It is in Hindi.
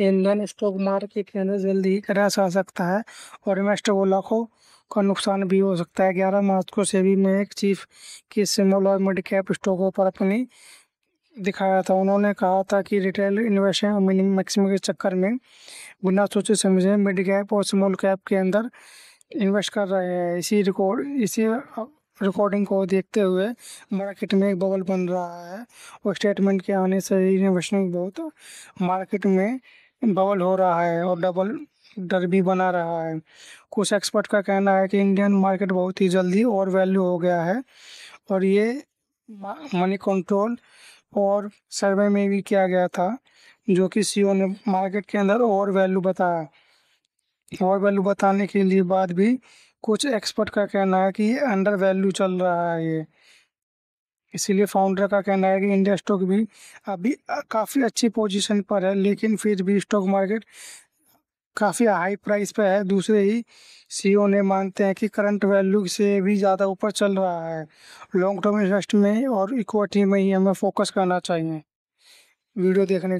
इंडियन स्टॉक मार्केट के अंदर जल्दी ही क्रैश आ सकता है और इन्वेस्टर को लाखों का नुकसान भी हो सकता है ग्यारह मार्च को सेबी में एक चीफ के स्मॉल और मिड कैप स्टॉकों पर अपनी दिखाया था उन्होंने कहा था कि रिटेल इन्वेस्टर मिनिमम मैक्सिमम के चक्कर में बिना सोचे समझे मिड कैप और स्मॉल कैप के अंदर इन्वेस्ट कर रहे हैं इसी रिकॉर्ड इसी रिकॉर्डिंग को देखते हुए मार्केट में एक बबल बन रहा है और स्टेटमेंट के आने से ही इन्वेस्टमेंट बहुत मार्केट में बबल हो रहा है और डबल डर भी बना रहा है कुछ एक्सपर्ट का कहना है कि इंडियन मार्केट बहुत ही जल्दी और वैल्यू हो गया है और ये मनी कंट्रोल और सर्वे में भी किया गया था जो कि सीओ e ने मार्केट के अंदर और वैल्यू बताया और वैल्यू बताने के लिए बाद भी कुछ एक्सपर्ट का कहना है कि अंडर वैल्यू चल रहा है ये इसीलिए फाउंडर का कहना है कि इंडिया स्टॉक भी अभी काफ़ी अच्छी पोजीशन पर है लेकिन फिर भी स्टॉक मार्केट काफ़ी हाई प्राइस पर है दूसरे ही सी ने मानते हैं कि करंट वैल्यू से भी ज़्यादा ऊपर चल रहा है लॉन्ग टर्म इन्वेस्ट में और इक्विटी में ही हमें फोकस करना चाहिए वीडियो देखने